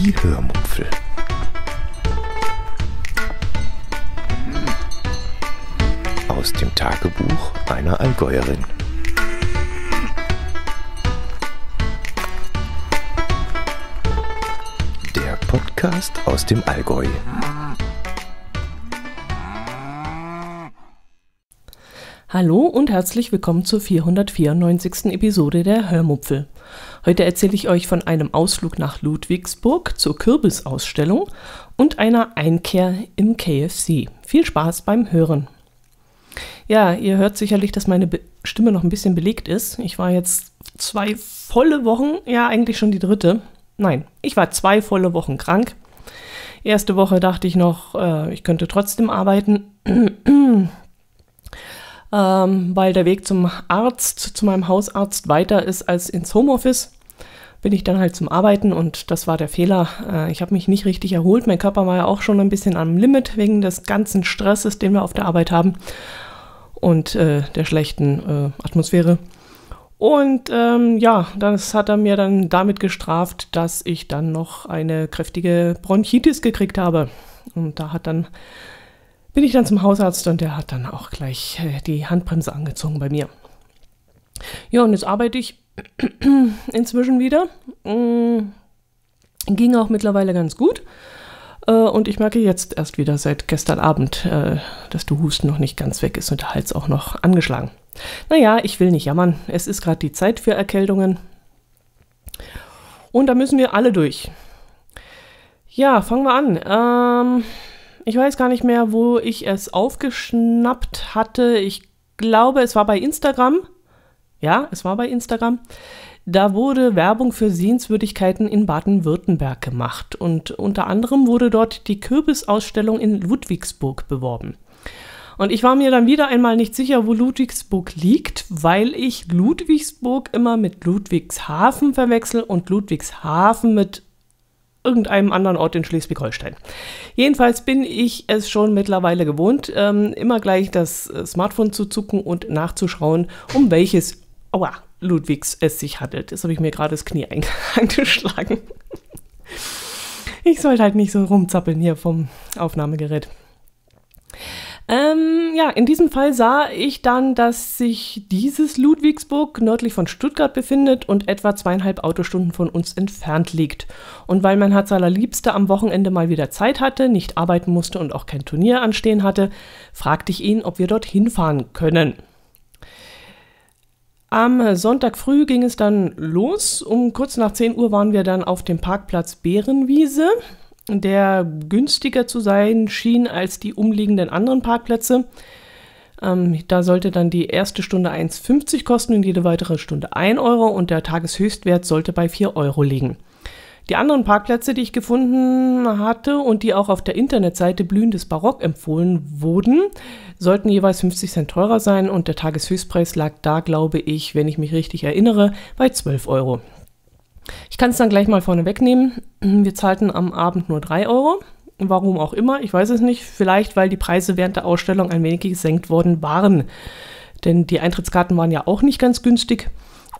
die Hörmupfel. Aus dem Tagebuch einer Allgäuerin. Der Podcast aus dem Allgäu. Hallo und herzlich willkommen zur 494. Episode der Hörmupfel. Heute erzähle ich euch von einem Ausflug nach Ludwigsburg zur Kürbisausstellung und einer Einkehr im KFC. Viel Spaß beim Hören. Ja, ihr hört sicherlich, dass meine Be Stimme noch ein bisschen belegt ist. Ich war jetzt zwei volle Wochen, ja eigentlich schon die dritte. Nein, ich war zwei volle Wochen krank. Erste Woche dachte ich noch, äh, ich könnte trotzdem arbeiten. Ähm, weil der Weg zum Arzt, zu meinem Hausarzt weiter ist als ins Homeoffice bin ich dann halt zum Arbeiten und das war der Fehler. Äh, ich habe mich nicht richtig erholt. Mein Körper war ja auch schon ein bisschen am Limit wegen des ganzen Stresses, den wir auf der Arbeit haben und äh, der schlechten äh, Atmosphäre. Und ähm, ja, das hat er mir dann damit gestraft, dass ich dann noch eine kräftige Bronchitis gekriegt habe. Und da hat dann bin ich dann zum Hausarzt und der hat dann auch gleich die Handbremse angezogen bei mir. Ja, und jetzt arbeite ich inzwischen wieder. Mm, ging auch mittlerweile ganz gut. Äh, und ich merke jetzt erst wieder seit gestern Abend, äh, dass der Husten noch nicht ganz weg ist und der Hals auch noch angeschlagen. Naja, ich will nicht jammern. Es ist gerade die Zeit für Erkältungen. Und da müssen wir alle durch. Ja, fangen wir an. Ähm, ich weiß gar nicht mehr, wo ich es aufgeschnappt hatte. Ich glaube, es war bei Instagram. Ja, es war bei Instagram. Da wurde Werbung für Sehenswürdigkeiten in Baden-Württemberg gemacht und unter anderem wurde dort die Kürbisausstellung in Ludwigsburg beworben. Und ich war mir dann wieder einmal nicht sicher, wo Ludwigsburg liegt, weil ich Ludwigsburg immer mit Ludwigshafen verwechsel und Ludwigshafen mit irgendeinem anderen Ort in Schleswig-Holstein. Jedenfalls bin ich es schon mittlerweile gewohnt, ähm, immer gleich das äh, Smartphone zu zucken und nachzuschauen, um welches aua, Ludwigs es sich handelt. Jetzt habe ich mir gerade das Knie eingeschlagen. Ich sollte halt nicht so rumzappeln hier vom Aufnahmegerät. Ähm, ja, in diesem Fall sah ich dann, dass sich dieses Ludwigsburg nördlich von Stuttgart befindet und etwa zweieinhalb Autostunden von uns entfernt liegt. Und weil mein Herz allerliebster am Wochenende mal wieder Zeit hatte, nicht arbeiten musste und auch kein Turnier anstehen hatte, fragte ich ihn, ob wir dorthin fahren können. Am Sonntag früh ging es dann los. Um kurz nach 10 Uhr waren wir dann auf dem Parkplatz Bärenwiese, der günstiger zu sein schien als die umliegenden anderen Parkplätze. Ähm, da sollte dann die erste Stunde 1,50 kosten und jede weitere Stunde 1 Euro und der Tageshöchstwert sollte bei 4 Euro liegen. Die anderen Parkplätze, die ich gefunden hatte und die auch auf der Internetseite Blühendes Barock empfohlen wurden, sollten jeweils 50 Cent teurer sein und der Tageshöchstpreis lag da, glaube ich, wenn ich mich richtig erinnere, bei 12 Euro. Ich kann es dann gleich mal vorne wegnehmen. Wir zahlten am Abend nur 3 Euro. Warum auch immer, ich weiß es nicht. Vielleicht, weil die Preise während der Ausstellung ein wenig gesenkt worden waren. Denn die Eintrittskarten waren ja auch nicht ganz günstig.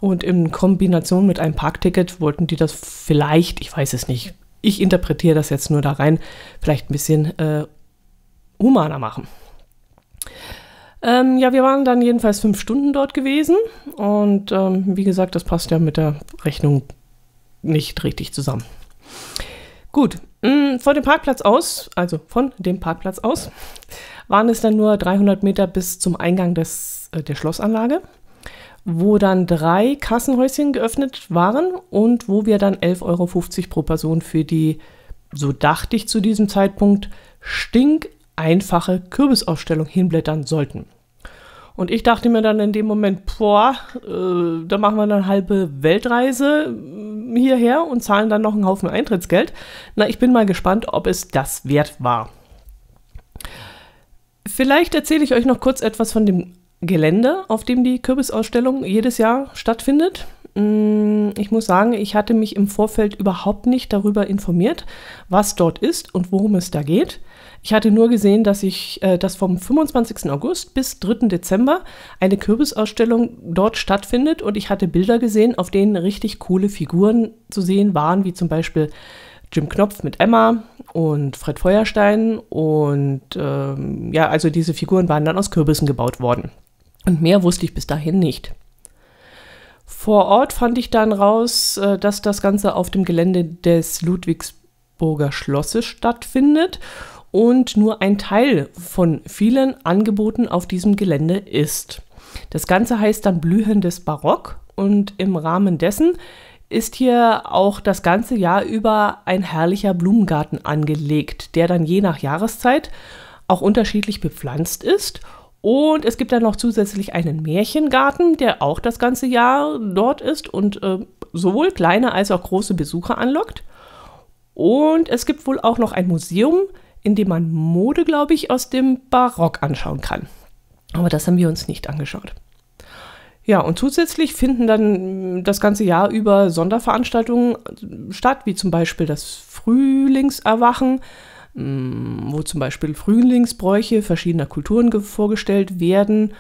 Und in Kombination mit einem Parkticket wollten die das vielleicht, ich weiß es nicht, ich interpretiere das jetzt nur da rein, vielleicht ein bisschen äh, humaner machen. Ähm, ja, wir waren dann jedenfalls fünf Stunden dort gewesen und ähm, wie gesagt, das passt ja mit der Rechnung nicht richtig zusammen. Gut, mh, mm, von dem Parkplatz aus, also von dem Parkplatz aus, waren es dann nur 300 Meter bis zum Eingang des, äh, der Schlossanlage wo dann drei Kassenhäuschen geöffnet waren und wo wir dann 11,50 Euro pro Person für die, so dachte ich zu diesem Zeitpunkt, stink einfache Kürbisausstellung hinblättern sollten. Und ich dachte mir dann in dem Moment, boah, äh, da machen wir dann halbe Weltreise mm, hierher und zahlen dann noch einen Haufen Eintrittsgeld. Na, ich bin mal gespannt, ob es das wert war. Vielleicht erzähle ich euch noch kurz etwas von dem Gelände, auf dem die Kürbisausstellung jedes Jahr stattfindet. Mm, ich muss sagen, ich hatte mich im Vorfeld überhaupt nicht darüber informiert, was dort ist und worum es da geht. Ich hatte nur gesehen, dass ich, äh, dass vom 25. August bis 3. Dezember eine Kürbisausstellung dort stattfindet und ich hatte Bilder gesehen, auf denen richtig coole Figuren zu sehen waren, wie zum Beispiel Jim Knopf mit Emma und Fred Feuerstein und ähm, ja, also diese Figuren waren dann aus Kürbissen gebaut worden. Und mehr wusste ich bis dahin nicht. Vor Ort fand ich dann raus, äh, dass das Ganze auf dem Gelände des Ludwigsburger Schlosses stattfindet und nur ein Teil von vielen Angeboten auf diesem Gelände ist. Das Ganze heißt dann Blühendes Barock und im Rahmen dessen ist hier auch das ganze Jahr über ein herrlicher Blumengarten angelegt, der dann je nach Jahreszeit auch unterschiedlich bepflanzt ist und es gibt dann noch zusätzlich einen Märchengarten, der auch das ganze Jahr dort ist und äh, sowohl kleine als auch große Besucher anlockt. Und es gibt wohl auch noch ein Museum, in dem man Mode, glaube ich, aus dem Barock anschauen kann. Aber das haben wir uns nicht angeschaut. Ja, und zusätzlich finden dann hm, das ganze Jahr über Sonderveranstaltungen äh, statt, wie zum Beispiel das Frühlingserwachen, Mm, wo zum Beispiel Frühlingsbräuche verschiedener Kulturen vorgestellt werden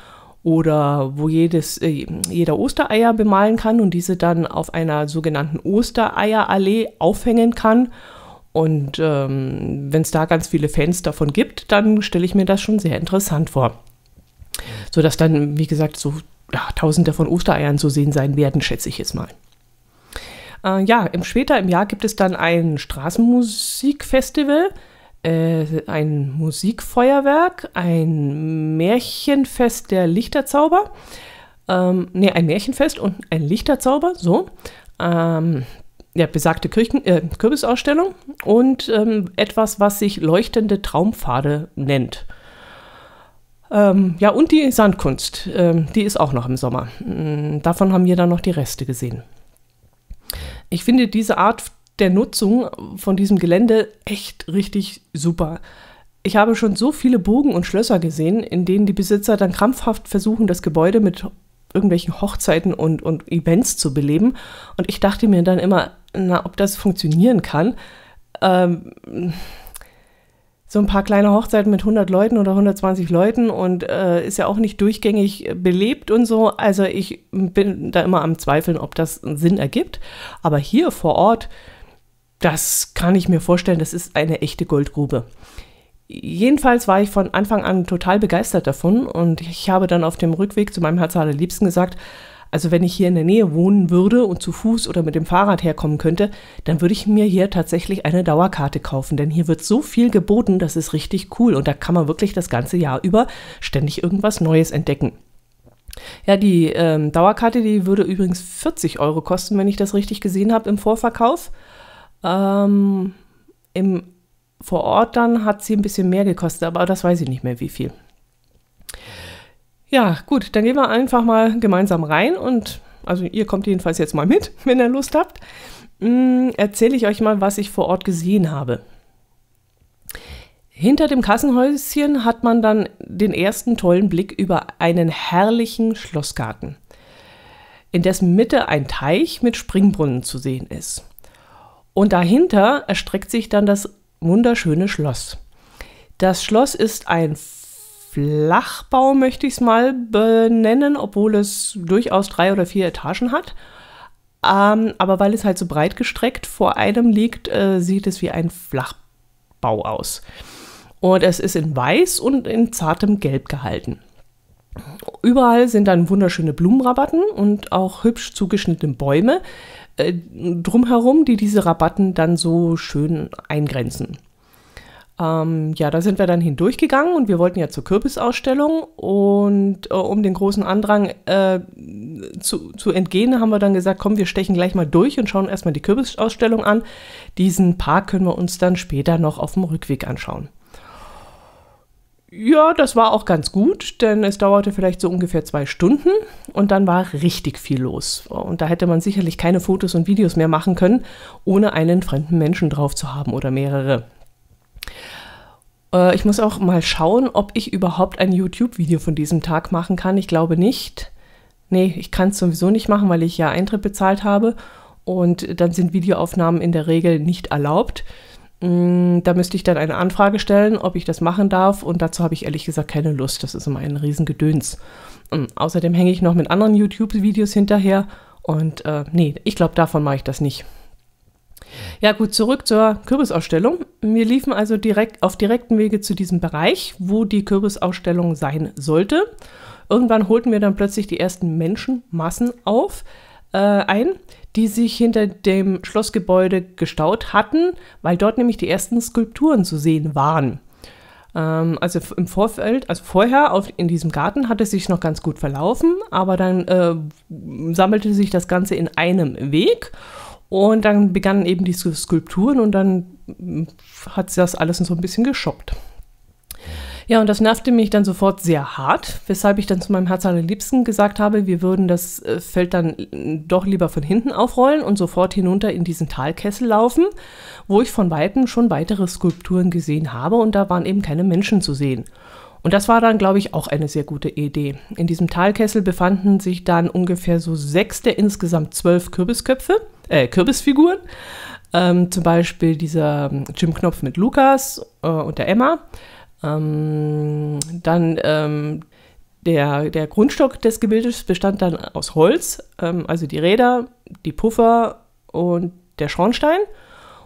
oder wo jedes, äh, jeder Ostereier bemalen kann und diese dann auf einer sogenannten Ostereierallee aufhängen kann. Und ähm, wenn es da ganz viele Fans davon gibt, dann stelle ich mir das schon sehr interessant vor. Sodass dann, wie gesagt, so ja, tausende von Ostereiern zu sehen sein werden, schätze ich es mal. Äh, ja, im, später im Jahr gibt es dann ein Straßenmusikfestival. Äh, ein Musikfeuerwerk, ein Märchenfest der Lichterzauber. Ähm, nee, ein Märchenfest und ein Lichterzauber, so. Ähm, ja, besagte Kirchen, äh, Kürbisausstellung und ähm, etwas, was sich leuchtende Traumpfade nennt. Ähm, ja, und die Sandkunst, ähm, die ist auch noch im Sommer. Mm, davon haben wir dann noch die Reste gesehen. Ich finde diese Art der Nutzung von diesem Gelände echt richtig super. Ich habe schon so viele Burgen und Schlösser gesehen, in denen die Besitzer dann krampfhaft versuchen, das Gebäude mit irgendwelchen Hochzeiten und, und Events zu beleben. Und ich dachte mir dann immer, na, ob das funktionieren kann. Ähm, so ein paar kleine Hochzeiten mit 100 Leuten oder 120 Leuten und äh, ist ja auch nicht durchgängig belebt und so. Also ich bin da immer am Zweifeln, ob das Sinn ergibt. Aber hier vor Ort das kann ich mir vorstellen, das ist eine echte Goldgrube. Jedenfalls war ich von Anfang an total begeistert davon und ich habe dann auf dem Rückweg zu meinem Herz allerliebsten gesagt, also wenn ich hier in der Nähe wohnen würde und zu Fuß oder mit dem Fahrrad herkommen könnte, dann würde ich mir hier tatsächlich eine Dauerkarte kaufen, denn hier wird so viel geboten, das ist richtig cool und da kann man wirklich das ganze Jahr über ständig irgendwas Neues entdecken. Ja, die ähm, Dauerkarte, die würde übrigens 40 Euro kosten, wenn ich das richtig gesehen habe im Vorverkauf. Ähm, im, vor Ort dann hat sie ein bisschen mehr gekostet, aber das weiß ich nicht mehr, wie viel. Ja, gut, dann gehen wir einfach mal gemeinsam rein und also ihr kommt jedenfalls jetzt mal mit, wenn ihr Lust habt. Hm, Erzähle ich euch mal, was ich vor Ort gesehen habe. Hinter dem Kassenhäuschen hat man dann den ersten tollen Blick über einen herrlichen Schlossgarten, in dessen Mitte ein Teich mit Springbrunnen zu sehen ist. Und dahinter erstreckt sich dann das wunderschöne Schloss. Das Schloss ist ein Flachbau, möchte ich es mal benennen, obwohl es durchaus drei oder vier Etagen hat. Ähm, aber weil es halt so breit gestreckt vor einem liegt, äh, sieht es wie ein Flachbau aus. Und es ist in weiß und in zartem Gelb gehalten. Überall sind dann wunderschöne Blumenrabatten und auch hübsch zugeschnittene Bäume, äh, drumherum, die diese Rabatten dann so schön eingrenzen. Ähm, ja, da sind wir dann hindurchgegangen und wir wollten ja zur Kürbisausstellung und äh, um den großen Andrang äh, zu, zu entgehen, haben wir dann gesagt, komm, wir stechen gleich mal durch und schauen erstmal die Kürbisausstellung an. Diesen Park können wir uns dann später noch auf dem Rückweg anschauen. Ja, das war auch ganz gut, denn es dauerte vielleicht so ungefähr zwei Stunden und dann war richtig viel los. Und da hätte man sicherlich keine Fotos und Videos mehr machen können, ohne einen fremden Menschen drauf zu haben oder mehrere. Äh, ich muss auch mal schauen, ob ich überhaupt ein YouTube-Video von diesem Tag machen kann. Ich glaube nicht. Nee, ich kann es sowieso nicht machen, weil ich ja Eintritt bezahlt habe. Und dann sind Videoaufnahmen in der Regel nicht erlaubt. Mm, da müsste ich dann eine Anfrage stellen, ob ich das machen darf. Und dazu habe ich ehrlich gesagt keine Lust. Das ist immer ein Riesengedöns. Und mm, außerdem hänge ich noch mit anderen YouTube-Videos hinterher. Und äh, nee, ich glaube, davon mache ich das nicht. Ja gut, zurück zur Kürbisausstellung. Wir liefen also direkt auf direktem Wege zu diesem Bereich, wo die Kürbisausstellung sein sollte. Irgendwann holten wir dann plötzlich die ersten Menschenmassen auf äh, ein, die sich hinter dem Schlossgebäude gestaut hatten, weil dort nämlich die ersten Skulpturen zu sehen waren. Ähm, also im Vorfeld, also vorher auf, in diesem Garten hatte es sich noch ganz gut verlaufen, aber dann äh, sammelte sich das Ganze in einem Weg und dann begannen eben diese Skulpturen und dann hat das alles so ein bisschen geschoppt. Ja, und das nervte mich dann sofort sehr hart, weshalb ich dann zu meinem Herz allerliebsten gesagt habe, wir würden das äh, Feld dann äh, doch lieber von hinten aufrollen und sofort hinunter in diesen Talkessel laufen, wo ich von weitem schon weitere Skulpturen gesehen habe und da waren eben keine Menschen zu sehen. Und das war dann, glaube ich, auch eine sehr gute Idee. In diesem Talkessel befanden sich dann ungefähr so sechs der insgesamt zwölf Kürbisköpfe, äh, Kürbisfiguren. Ähm, zum Beispiel dieser ähm, Jim Knopf mit Lukas äh, und der Emma. Ähm, dann ähm, der, der Grundstock des Gebildes bestand dann aus Holz, ähm, also die Räder, die Puffer und der Schornstein.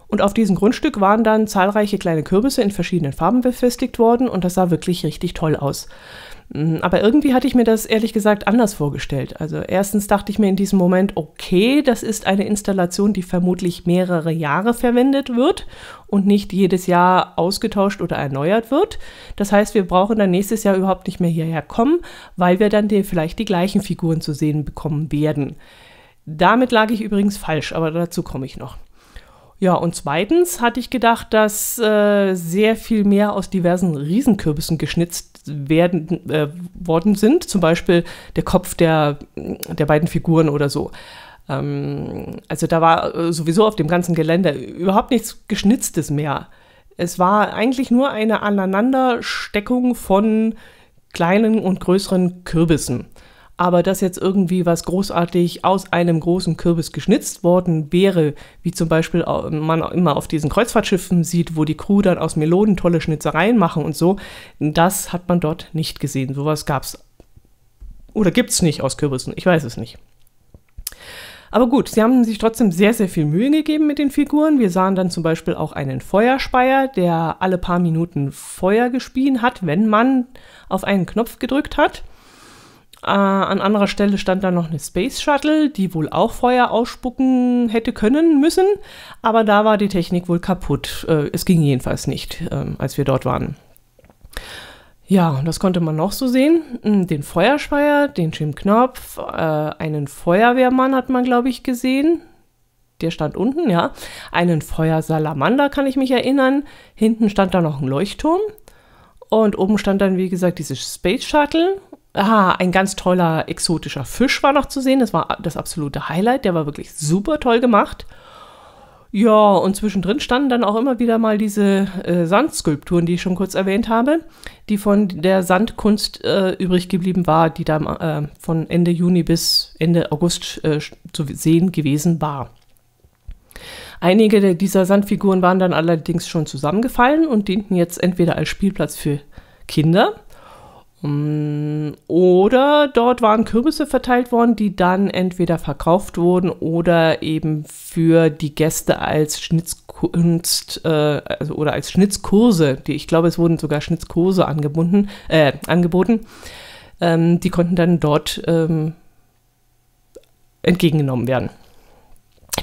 Und auf diesem Grundstück waren dann zahlreiche kleine Kürbisse in verschiedenen Farben befestigt worden und das sah wirklich richtig toll aus. Mhm, aber irgendwie hatte ich mir das ehrlich gesagt anders vorgestellt. Also erstens dachte ich mir in diesem Moment, okay, das ist eine Installation, die vermutlich mehrere Jahre verwendet wird und nicht jedes Jahr ausgetauscht oder erneuert wird. Das heißt, wir brauchen dann nächstes Jahr überhaupt nicht mehr hierher kommen, weil wir dann vielleicht die gleichen Figuren zu sehen bekommen werden. Damit lag ich übrigens falsch, aber dazu komme ich noch. Ja, und zweitens hatte ich gedacht, dass äh, sehr viel mehr aus diversen Riesenkürbissen geschnitzt werden äh, worden sind, zum Beispiel der Kopf der, der beiden Figuren oder so. Ähm, also da war äh, sowieso auf dem ganzen Gelände überhaupt nichts Geschnitztes mehr. Es war eigentlich nur eine Aneinandersteckung von kleinen und größeren Kürbissen. Aber dass jetzt irgendwie was großartig aus einem großen Kürbis geschnitzt worden wäre, wie zum Beispiel man immer auf diesen Kreuzfahrtschiffen sieht, wo die Crew dann aus Melonen tolle Schnitzereien machen und so, das hat man dort nicht gesehen. Sowas gab es oder gibt es nicht aus Kürbissen. Ich weiß es nicht. Aber gut, sie haben sich trotzdem sehr, sehr viel Mühe gegeben mit den Figuren. Wir sahen dann zum Beispiel auch einen Feuerspeier, der alle paar Minuten Feuer gespien hat, wenn man auf einen Knopf gedrückt hat. Äh, an anderer Stelle stand da noch eine Space Shuttle, die wohl auch Feuer ausspucken hätte können müssen, aber da war die Technik wohl kaputt. Äh, es ging jedenfalls nicht, äh, als wir dort waren. Ja, das konnte man noch so sehen. Hm, den Feuerspeier, den Jim Knopf, äh, einen Feuerwehrmann hat man, glaube ich, gesehen. Der stand unten, ja. Einen Feuersalamander kann ich mich erinnern. Hinten stand da noch ein Leuchtturm. Und oben stand dann, wie gesagt, diese Space Shuttle Ah, ein ganz toller exotischer Fisch war noch zu sehen. Das war das absolute Highlight. Der war wirklich super toll gemacht. Ja, und zwischendrin standen dann auch immer wieder mal diese äh, Sandskulpturen, die ich schon kurz erwähnt habe, die von der Sandkunst äh, übrig geblieben war, die da äh, von Ende Juni bis Ende August äh, zu sehen gewesen war. Einige dieser Sandfiguren waren dann allerdings schon zusammengefallen und dienten jetzt entweder als Spielplatz für Kinder Mm, oder dort waren Kürbisse verteilt worden, die dann entweder verkauft wurden oder eben für die Gäste als Schnitzkunst äh, also, oder als Schnitzkurse, die ich glaube, es wurden sogar Schnitzkurse angebunden, äh, angeboten. Ähm, die konnten dann dort ähm, entgegengenommen werden.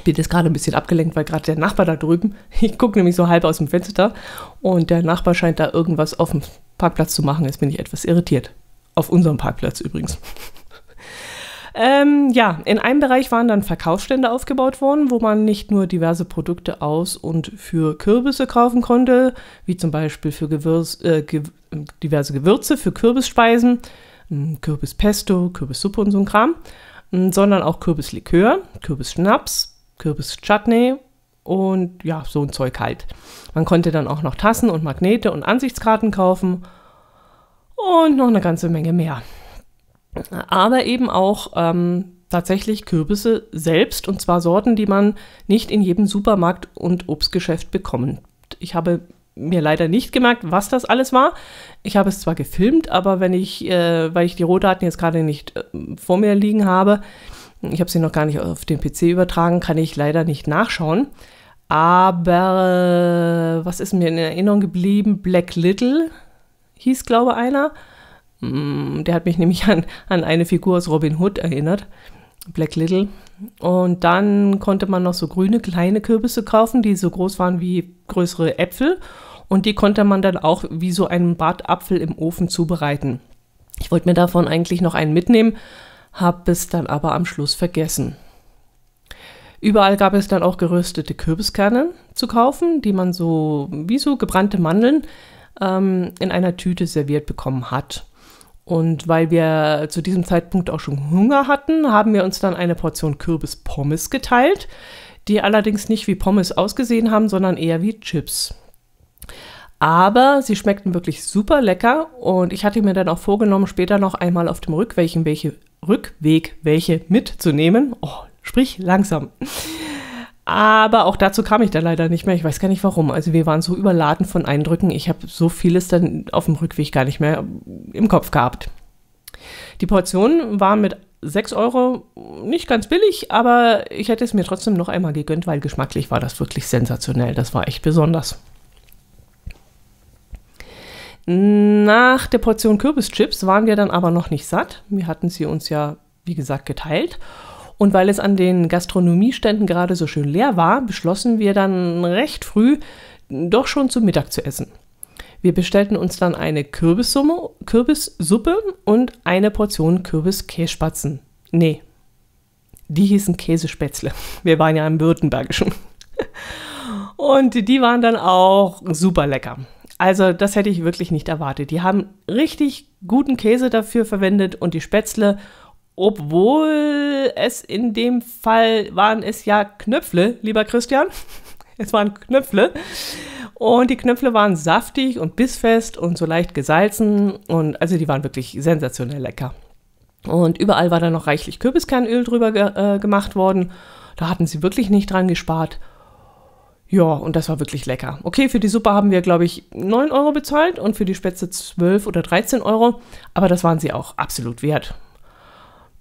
Ich bin jetzt gerade ein bisschen abgelenkt, weil gerade der Nachbar da drüben, ich gucke nämlich so halb aus dem Fenster und der Nachbar scheint da irgendwas auf dem Parkplatz zu machen. Jetzt bin ich etwas irritiert. Auf unserem Parkplatz übrigens. Ähm, ja, in einem Bereich waren dann Verkaufsstände aufgebaut worden, wo man nicht nur diverse Produkte aus und für Kürbisse kaufen konnte, wie zum Beispiel für Gewürz, äh, gew diverse Gewürze für Kürbisspeisen, hm, Kürbispesto, Kürbissuppe und so ein Kram, hm, sondern auch Kürbislikör, Kürbisschnaps, Kürbis-Chutney und ja, so ein Zeug halt. Man konnte dann auch noch Tassen und Magnete und Ansichtskarten kaufen und noch eine ganze Menge mehr. Aber eben auch ähm, tatsächlich Kürbisse selbst und zwar Sorten, die man nicht in jedem Supermarkt und Obstgeschäft bekommt. Ich habe mir leider nicht gemerkt, was das alles war. Ich habe es zwar gefilmt, aber wenn ich, äh, weil ich die Rohdaten jetzt gerade nicht äh, vor mir liegen habe, ich habe sie noch gar nicht auf den PC übertragen, kann ich leider nicht nachschauen. Aber äh, was ist mir in Erinnerung geblieben? Black Little hieß, glaube einer. Mm, der hat mich nämlich an, an eine Figur aus Robin Hood erinnert. Black Little. Und dann konnte man noch so grüne kleine Kürbisse kaufen, die so groß waren wie größere Äpfel. Und die konnte man dann auch wie so einen Bratapfel im Ofen zubereiten. Ich wollte mir davon eigentlich noch einen mitnehmen, habe es dann aber am Schluss vergessen. Überall gab es dann auch geröstete Kürbiskerne zu kaufen, die man so wie so gebrannte Mandeln ähm, in einer Tüte serviert bekommen hat. Und weil wir zu diesem Zeitpunkt auch schon Hunger hatten, haben wir uns dann eine Portion Kürbispommes geteilt, die allerdings nicht wie Pommes ausgesehen haben, sondern eher wie Chips. Aber sie schmeckten wirklich super lecker und ich hatte mir dann auch vorgenommen, später noch einmal auf dem Rückweg welche, Rückweg welche mitzunehmen. Oh, sprich langsam. Aber auch dazu kam ich dann leider nicht mehr. Ich weiß gar nicht warum. Also wir waren so überladen von Eindrücken. Ich habe so vieles dann auf dem Rückweg gar nicht mehr im Kopf gehabt. Die Portion war mit 6 Euro nicht ganz billig, aber ich hätte es mir trotzdem noch einmal gegönnt, weil geschmacklich war das wirklich sensationell. Das war echt besonders. Nach der Portion Kürbischips waren wir dann aber noch nicht satt. Wir hatten sie uns ja, wie gesagt, geteilt. Und weil es an den Gastronomieständen gerade so schön leer war, beschlossen wir dann recht früh, doch schon zu Mittag zu essen. Wir bestellten uns dann eine Kürbissuppe und eine Portion Kürbiskässpatzen. Nee, die hießen Käsespätzle. Wir waren ja im Württembergischen. Und die waren dann auch super lecker. Also das hätte ich wirklich nicht erwartet. Die haben richtig guten Käse dafür verwendet und die Spätzle, obwohl es in dem Fall waren es ja Knöpfle, lieber Christian. Es waren Knöpfle. Und die Knöpfle waren saftig und bissfest und so leicht gesalzen. Und also die waren wirklich sensationell lecker. Und überall war dann noch reichlich Kürbiskernöl drüber ge äh, gemacht worden. Da hatten sie wirklich nicht dran gespart. Ja, und das war wirklich lecker. Okay, für die Suppe haben wir, glaube ich, 9 Euro bezahlt und für die Spätze 12 oder 13 Euro. Aber das waren sie auch absolut wert.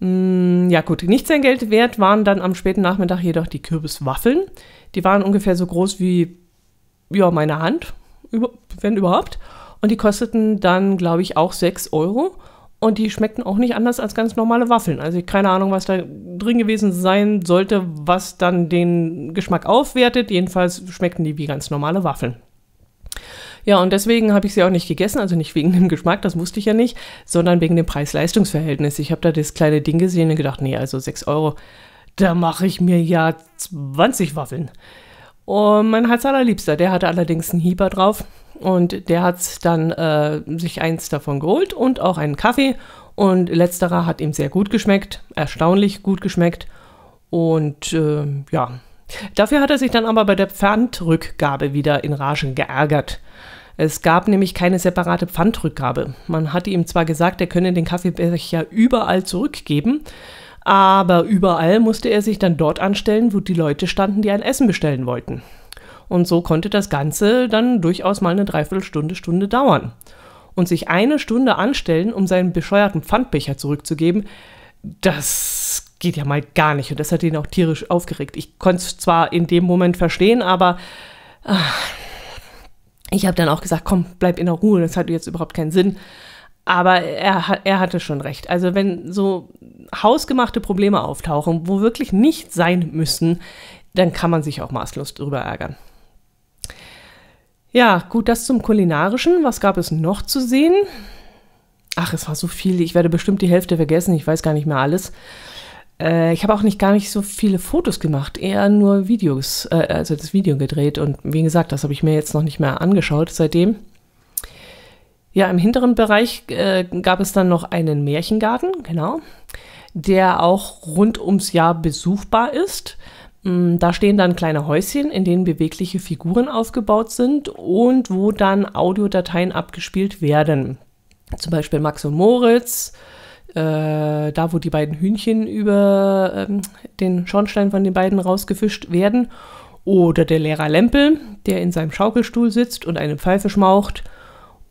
Mm, ja gut, nicht sein Geld wert waren dann am späten Nachmittag jedoch die Kürbiswaffeln. Die waren ungefähr so groß wie ja, meine Hand, über, wenn überhaupt. Und die kosteten dann, glaube ich, auch 6 Euro. Und die schmeckten auch nicht anders als ganz normale Waffeln. Also ich keine Ahnung, was da drin gewesen sein sollte, was dann den Geschmack aufwertet. Jedenfalls schmeckten die wie ganz normale Waffeln. Ja, und deswegen habe ich sie auch nicht gegessen, also nicht wegen dem Geschmack, das wusste ich ja nicht, sondern wegen dem Preis-Leistungs-Verhältnis. Ich habe da das kleine Ding gesehen und gedacht, nee, also 6 Euro, da mache ich mir ja 20 Waffeln. Und mein Herz allerliebster, der hatte allerdings einen Hieber drauf. Und der hat dann äh, sich eins davon geholt und auch einen Kaffee. Und letzterer hat ihm sehr gut geschmeckt, erstaunlich gut geschmeckt. Und äh, ja, dafür hat er sich dann aber bei der Pfandrückgabe wieder in Ragen geärgert. Es gab nämlich keine separate Pfandrückgabe. Man hatte ihm zwar gesagt, er könne den Kaffeebecher überall zurückgeben, aber überall musste er sich dann dort anstellen, wo die Leute standen, die ein Essen bestellen wollten. Und so konnte das Ganze dann durchaus mal eine Dreiviertelstunde, Stunde dauern. Und sich eine Stunde anstellen, um seinen bescheuerten Pfandbecher zurückzugeben, das geht ja mal gar nicht. Und das hat ihn auch tierisch aufgeregt. Ich konnte es zwar in dem Moment verstehen, aber ach, ich habe dann auch gesagt, komm, bleib in der Ruhe, das hat jetzt überhaupt keinen Sinn. Aber er, er hatte schon recht. Also wenn so hausgemachte Probleme auftauchen, wo wirklich nicht sein müssen, dann kann man sich auch maßlos drüber ärgern. Ja, gut, das zum Kulinarischen. Was gab es noch zu sehen? Ach, es war so viel. Ich werde bestimmt die Hälfte vergessen. Ich weiß gar nicht mehr alles. Äh, ich habe auch nicht gar nicht so viele Fotos gemacht, eher nur Videos, äh, also das Video gedreht. Und wie gesagt, das habe ich mir jetzt noch nicht mehr angeschaut seitdem. Ja, im hinteren Bereich äh, gab es dann noch einen Märchengarten, genau, der auch rund ums Jahr besuchbar ist. Mm, da stehen dann kleine Häuschen, in denen bewegliche Figuren aufgebaut sind und wo dann Audiodateien abgespielt werden. Zum Beispiel Max und Moritz, äh, da wo die beiden Hühnchen über ähm, den Schornstein von den beiden rausgefischt werden. Oder der Lehrer Lempel, der in seinem Schaukelstuhl sitzt und eine Pfeife schmaucht.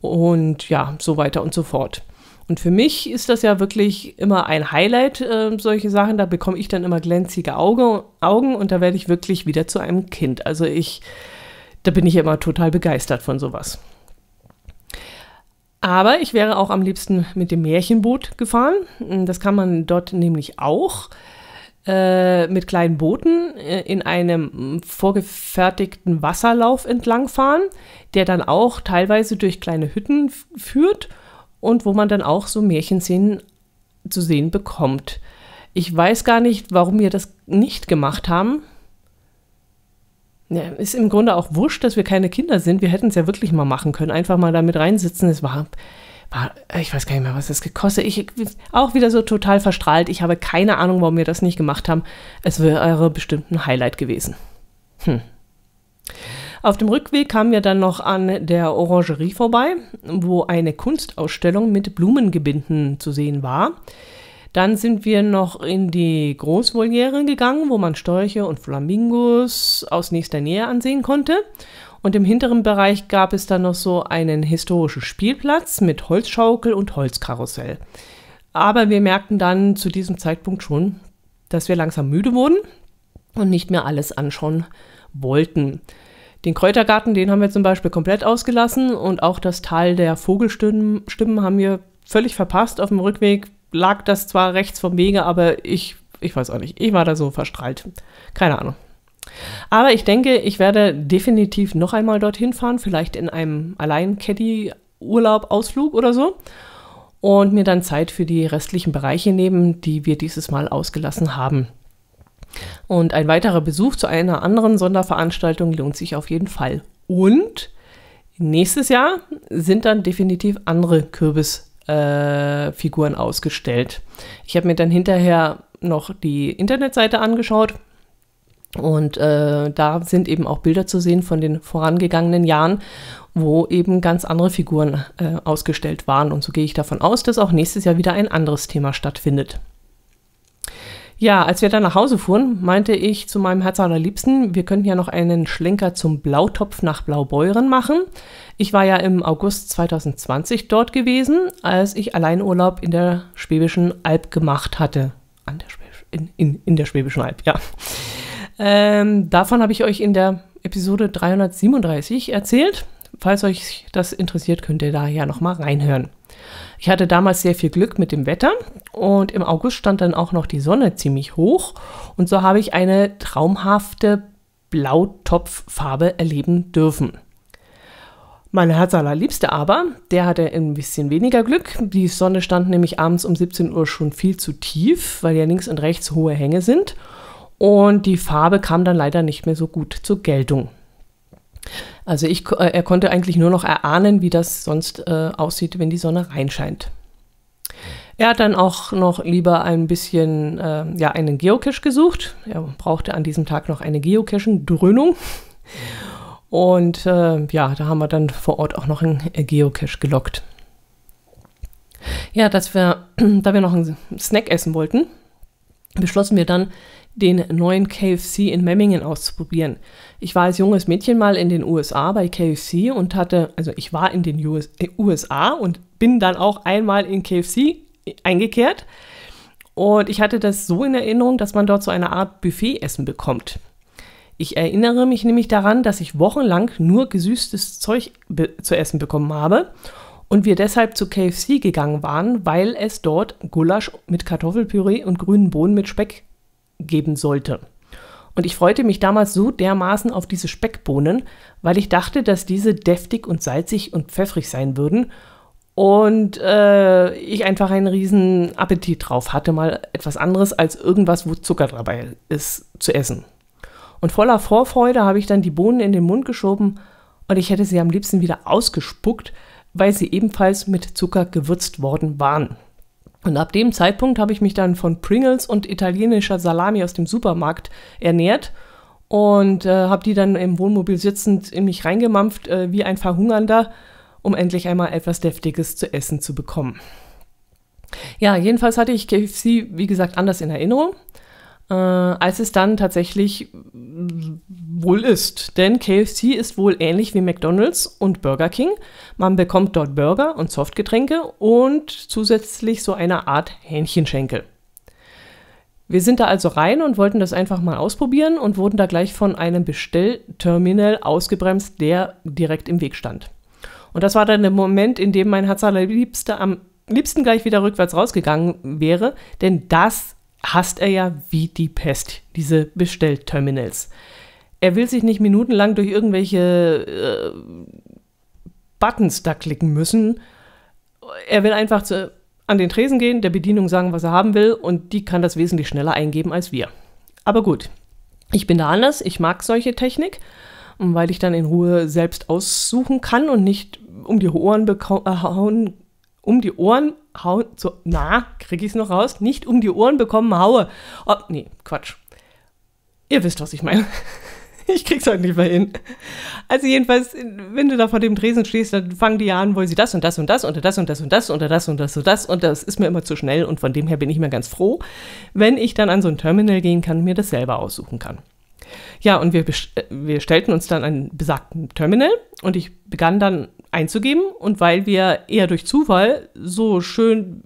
Und ja, so weiter und so fort. Und für mich ist das ja wirklich immer ein Highlight, äh, solche Sachen. Da bekomme ich dann immer glänzige Auge, Augen und da werde ich wirklich wieder zu einem Kind. Also ich, da bin ich immer total begeistert von sowas. Aber ich wäre auch am liebsten mit dem Märchenboot gefahren. Das kann man dort nämlich auch äh, mit kleinen Booten äh, in einem vorgefertigten Wasserlauf entlangfahren, der dann auch teilweise durch kleine Hütten führt und wo man dann auch so Märchenszenen zu sehen bekommt. Ich weiß gar nicht, warum wir das nicht gemacht haben. Ja, ist im Grunde auch wurscht, dass wir keine Kinder sind. Wir hätten es ja wirklich mal machen können. Einfach mal damit reinsitzen. Es war, war, ich weiß gar nicht mehr, was das gekostet. Ich auch wieder so total verstrahlt. Ich habe keine Ahnung, warum wir das nicht gemacht haben. Es wäre bestimmt ein Highlight gewesen. Hm. Auf dem Rückweg kamen wir dann noch an der Orangerie vorbei, wo eine Kunstausstellung mit Blumengebinden zu sehen war. Dann sind wir noch in die Großvoliere gegangen, wo man Störche und Flamingos aus nächster Nähe ansehen konnte. Und im hinteren Bereich gab es dann noch so einen historischen Spielplatz mit Holzschaukel und Holzkarussell. Aber wir merkten dann zu diesem Zeitpunkt schon, dass wir langsam müde wurden und nicht mehr alles anschauen wollten. Den Kräutergarten, den haben wir zum Beispiel komplett ausgelassen und auch das Tal der Vogelstimmen haben wir völlig verpasst. Auf dem Rückweg lag das zwar rechts vom Wege, aber ich, ich weiß auch nicht, ich war da so verstrahlt. Keine Ahnung. Aber ich denke, ich werde definitiv noch einmal dorthin fahren, vielleicht in einem Allein-Caddy-Urlaub, Ausflug oder so. Und mir dann Zeit für die restlichen Bereiche nehmen, die wir dieses Mal ausgelassen haben. Und ein weiterer Besuch zu einer anderen Sonderveranstaltung lohnt sich auf jeden Fall. Und nächstes Jahr sind dann definitiv andere Kürbisfiguren äh, ausgestellt. Ich habe mir dann hinterher noch die Internetseite angeschaut und äh, da sind eben auch Bilder zu sehen von den vorangegangenen Jahren, wo eben ganz andere Figuren äh, ausgestellt waren. Und so gehe ich davon aus, dass auch nächstes Jahr wieder ein anderes Thema stattfindet. Ja, als wir dann nach Hause fuhren, meinte ich zu meinem Herz Liebsten, wir könnten ja noch einen Schlenker zum Blautopf nach Blaubeuren machen. Ich war ja im August 2020 dort gewesen, als ich Alleinurlaub in der Schwäbischen Alb gemacht hatte. An der Schwäbisch, in, in, in der Schwäbischen Alb, ja. Ähm, davon habe ich euch in der Episode 337 erzählt. Falls euch das interessiert, könnt ihr da ja nochmal reinhören. Ich hatte damals sehr viel Glück mit dem Wetter und im August stand dann auch noch die Sonne ziemlich hoch und so habe ich eine traumhafte Blautopffarbe erleben dürfen. Mein Herz allerliebste aber, der hatte ein bisschen weniger Glück. Die Sonne stand nämlich abends um 17 Uhr schon viel zu tief, weil ja links und rechts hohe Hänge sind. Und die Farbe kam dann leider nicht mehr so gut zur Geltung. Also ich, äh, er konnte eigentlich nur noch erahnen, wie das sonst äh, aussieht, wenn die Sonne reinscheint. Er hat dann auch noch lieber ein bisschen, äh, ja, einen Geocache gesucht. Er brauchte an diesem Tag noch eine Geocaching-Dröhnung. Und äh, ja, da haben wir dann vor Ort auch noch einen äh, Geocache gelockt. Ja, dass wir, da wir noch einen Snack essen wollten, beschlossen wir dann, den neuen KFC in Memmingen auszuprobieren. Ich war als junges Mädchen mal in den USA bei KFC und hatte, also ich war in den US USA und bin dann auch einmal in KFC eingekehrt. Und ich hatte das so in Erinnerung, dass man dort so eine Art Buffetessen bekommt. Ich erinnere mich nämlich daran, dass ich wochenlang nur gesüßtes Zeug zu essen bekommen habe und wir deshalb zu KFC gegangen waren, weil es dort Gulasch mit Kartoffelpüree und grünen Bohnen mit Speck geben sollte. Und ich freute mich damals so dermaßen auf diese Speckbohnen, weil ich dachte, dass diese deftig und salzig und pfeffrig sein würden und äh, ich einfach einen riesen Appetit drauf hatte, mal etwas anderes als irgendwas, wo Zucker dabei ist, zu essen. Und voller Vorfreude habe ich dann die Bohnen in den Mund geschoben und ich hätte sie am liebsten wieder ausgespuckt, weil sie ebenfalls mit Zucker gewürzt worden waren. Und ab dem Zeitpunkt habe ich mich dann von Pringles und italienischer Salami aus dem Supermarkt ernährt und äh, habe die dann im Wohnmobil sitzend in mich reingemampft äh, wie ein Verhungernder, um endlich einmal etwas Deftiges zu essen zu bekommen. Ja, jedenfalls hatte ich KFC, wie gesagt, anders in Erinnerung äh, als es dann tatsächlich wohl ist. Denn KFC ist wohl ähnlich wie McDonald's und Burger King. Man bekommt dort Burger und Softgetränke und zusätzlich so eine Art Hähnchenschenkel. Wir sind da also rein und wollten das einfach mal ausprobieren und wurden da gleich von einem Bestellterminal ausgebremst, der direkt im Weg stand. Und das war dann der Moment, in dem mein Herz allerliebste am liebsten gleich wieder rückwärts rausgegangen wäre, denn das hasst er ja wie die Pest, diese Bestellterminals. Er will sich nicht minutenlang durch irgendwelche äh, Buttons da klicken müssen. Er will einfach zu, an den Tresen gehen, der Bedienung sagen, was er haben will, und die kann das wesentlich schneller eingeben als wir. Aber gut, ich bin da anders, ich mag solche Technik, weil ich dann in Ruhe selbst aussuchen kann und nicht um die Ohren äh, hauen um die Ohren hauen, so, na, ich es noch raus, nicht um die Ohren bekommen, haue. Oh, nee, Quatsch. Ihr wisst, was ich meine. Ich krieg's halt nicht mehr hin. Also jedenfalls, wenn du da vor dem Tresen stehst, dann fangen die an, wollen sie das und das und das und das und das und das und das und das und das und das ist mir immer zu schnell und von dem her bin ich mir ganz froh, wenn ich dann an so ein Terminal gehen kann und mir das selber aussuchen kann. Ja, und wir, äh, wir stellten uns dann einen besagten Terminal und ich begann dann einzugeben und weil wir eher durch Zufall so schön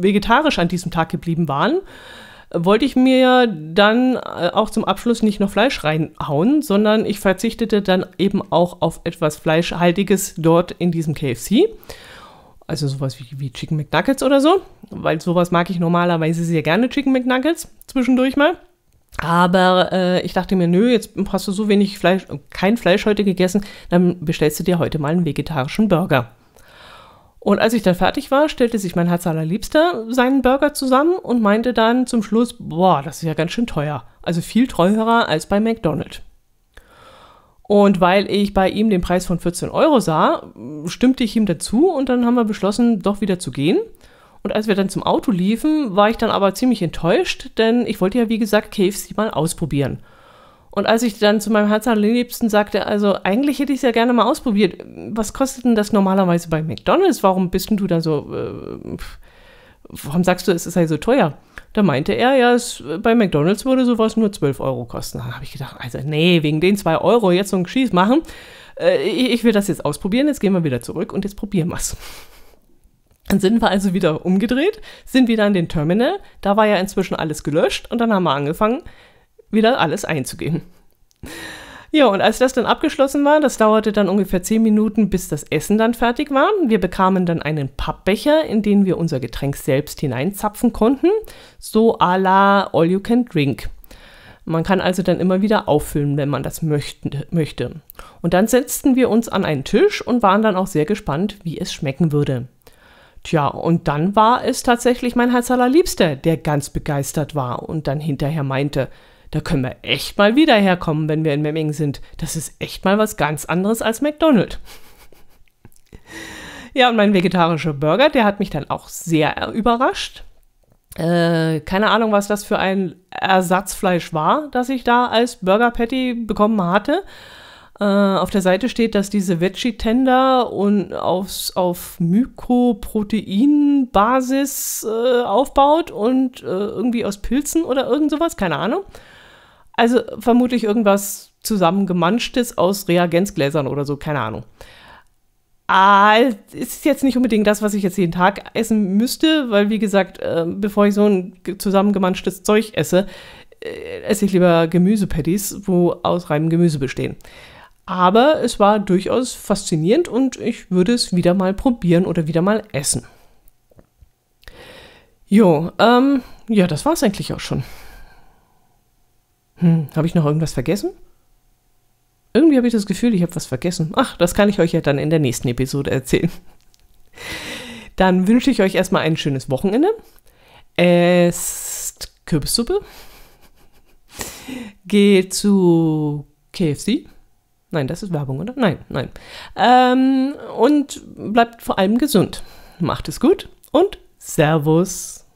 vegetarisch an diesem Tag geblieben waren, wollte ich mir dann äh, auch zum Abschluss nicht noch Fleisch reinhauen, sondern ich verzichtete dann eben auch auf etwas Fleischhaltiges dort in diesem KFC. Also sowas wie, wie Chicken McNuggets oder so, weil sowas mag ich normalerweise sehr gerne, Chicken McNuggets zwischendurch mal. Aber äh, ich dachte mir, nö, jetzt hast du so wenig Fleisch, kein Fleisch heute gegessen, dann bestellst du dir heute mal einen vegetarischen Burger. Und als ich dann fertig war, stellte sich mein Herz allerliebster seinen Burger zusammen und meinte dann zum Schluss, boah, das ist ja ganz schön teuer. Also viel teurer als bei McDonald's. Und weil ich bei ihm den Preis von 14 Euro sah, stimmte ich ihm dazu und dann haben wir beschlossen, doch wieder zu gehen. Und als wir dann zum Auto liefen, war ich dann aber ziemlich enttäuscht, denn ich wollte ja, wie gesagt, KFC mal ausprobieren. Und als ich dann zu meinem Herz allerliebsten sagte, also eigentlich hätte ich es ja gerne mal ausprobiert, was kostet denn das normalerweise bei McDonalds? Warum bist denn du da so, äh, warum sagst du, es sei so teuer? Da meinte er, ja, es, bei McDonalds würde sowas nur 12 Euro kosten. Dann habe ich gedacht, also nee, wegen den 2 Euro jetzt so ein Schieß machen. Äh, ich, ich will das jetzt ausprobieren, jetzt gehen wir wieder zurück und jetzt probieren wir es. Dann sind wir also wieder umgedreht, sind wieder an den Terminal. Da war ja inzwischen alles gelöscht und dann haben wir angefangen, wieder alles einzugeben. Ja, und als das dann abgeschlossen war, das dauerte dann ungefähr zehn Minuten, bis das Essen dann fertig war. Wir bekamen dann einen Pappbecher, in den wir unser Getränk selbst hineinzapfen konnten. So à la All You Can Drink. Man kann also dann immer wieder auffüllen, wenn man das möchte. Und dann setzten wir uns an einen Tisch und waren dann auch sehr gespannt, wie es schmecken würde. Tja, und dann war es tatsächlich mein Herz allerliebster, der ganz begeistert war und dann hinterher meinte, da können wir echt mal wieder herkommen, wenn wir in Memmingen sind. Das ist echt mal was ganz anderes als McDonald's. ja, und mein vegetarischer Burger, der hat mich dann auch sehr überrascht. Äh, keine Ahnung, was das für ein Ersatzfleisch war, das ich da als Burger Patty bekommen hatte. Äh, auf der Seite steht, dass diese Veggie-Tender und aufs, auf Mykoproteinbasis äh, aufbaut und äh, irgendwie aus Pilzen oder irgend sowas, keine Ahnung. Also vermutlich irgendwas zusammengemanschtes aus Reagenzgläsern oder so, keine Ahnung. Ah, es ist jetzt nicht unbedingt das, was ich jetzt jeden Tag essen müsste, weil wie gesagt, äh, bevor ich so ein zusammengemanschtes Zeug esse, äh, esse ich lieber Gemüsepatties, wo aus reinem Gemüse bestehen. Aber es war durchaus faszinierend und ich würde es wieder mal probieren oder wieder mal essen. Jo, ähm, ja, das war es eigentlich auch schon. Hm, habe ich noch irgendwas vergessen? Irgendwie habe ich das Gefühl, ich habe was vergessen. Ach, das kann ich euch ja dann in der nächsten Episode erzählen. Dann wünsche ich euch erstmal ein schönes Wochenende. Esst Kürbissuppe. Geht zu KFC Nein, das ist Werbung, oder? Nein, nein. Ähm, und bleibt vor allem gesund. Macht es gut und Servus.